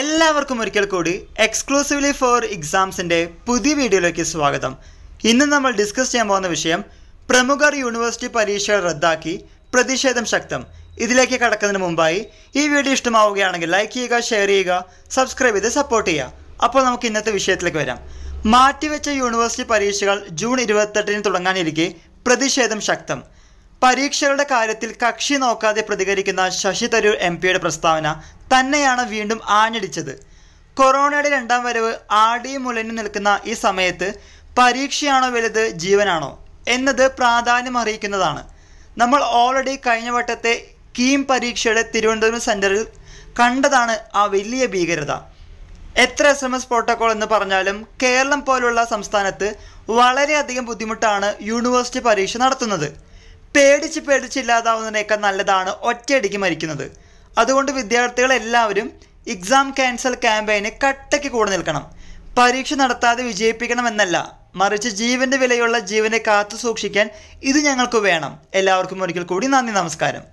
എല്ലാവർക്കും ഒരിക്കൽ കൂടി എക്സ്ക്ലൂസീവ്ലി ഫോർ എക്സാംസിൻ്റെ പുതിയ വീഡിയോയിലേക്ക് സ്വാഗതം ഇന്ന് നമ്മൾ ഡിസ്കസ് ചെയ്യാൻ പോകുന്ന വിഷയം പ്രമുഖർ യൂണിവേഴ്സിറ്റി പരീക്ഷകൾ റദ്ദാക്കി പ്രതിഷേധം ശക്തം ഇതിലേക്ക് കടക്കുന്നതിന് മുമ്പായി ഈ വീഡിയോ ഇഷ്ടമാവുകയാണെങ്കിൽ ലൈക്ക് ചെയ്യുക ഷെയർ ചെയ്യുക സബ്സ്ക്രൈബ് ചെയ്ത് സപ്പോർട്ട് ചെയ്യുക അപ്പോൾ നമുക്ക് ഇന്നത്തെ വിഷയത്തിലേക്ക് വരാം മാറ്റിവെച്ച യൂണിവേഴ്സിറ്റി പരീക്ഷകൾ ജൂൺ ഇരുപത്തെട്ടിന് തുടങ്ങാനിരിക്കെ പ്രതിഷേധം ശക്തം പരീക്ഷകളുടെ കാര്യത്തിൽ കക്ഷി നോക്കാതെ പ്രതികരിക്കുന്ന ശശി തരൂർ എം പിയുടെ പ്രസ്താവന തന്നെയാണ് വീണ്ടും ആഞ്ഞടിച്ചത് കൊറോണയുടെ രണ്ടാം വരവ് ആടിയും മുലഞ്ഞു നിൽക്കുന്ന ഈ സമയത്ത് പരീക്ഷയാണോ വലുത് ജീവനാണോ എന്നത് പ്രാധാന്യം അറിയിക്കുന്നതാണ് നമ്മൾ ഓൾറെഡി കഴിഞ്ഞ വട്ടത്തെ കീം പരീക്ഷയുടെ തിരുവനന്തപുരം സെന്ററിൽ കണ്ടതാണ് ആ വലിയ ഭീകരത എത്ര എസ് എം എസ് പ്രോട്ടോകോൾ എന്ന് പറഞ്ഞാലും കേരളം പോലുള്ള സംസ്ഥാനത്ത് വളരെയധികം ബുദ്ധിമുട്ടാണ് യൂണിവേഴ്സിറ്റി പരീക്ഷ നടത്തുന്നത് പേടിച്ച് പേടിച്ച് ഇല്ലാതാവുന്നതിനേക്കാൾ നല്ലതാണ് ഒറ്റയടിക്ക് മരിക്കുന്നത് അതുകൊണ്ട് വിദ്യാർത്ഥികളെല്ലാവരും എക്സാം ക്യാൻസൽ ക്യാമ്പയിന് കട്ടയ്ക്ക് കൂടെ നിൽക്കണം പരീക്ഷ നടത്താതെ വിജയിപ്പിക്കണമെന്നല്ല മറിച്ച് ജീവൻ്റെ വിലയുള്ള ജീവനെ കാത്തു സൂക്ഷിക്കാൻ ഇത് ഞങ്ങൾക്ക് വേണം എല്ലാവർക്കും ഒരിക്കൽ കൂടി നന്ദി നമസ്കാരം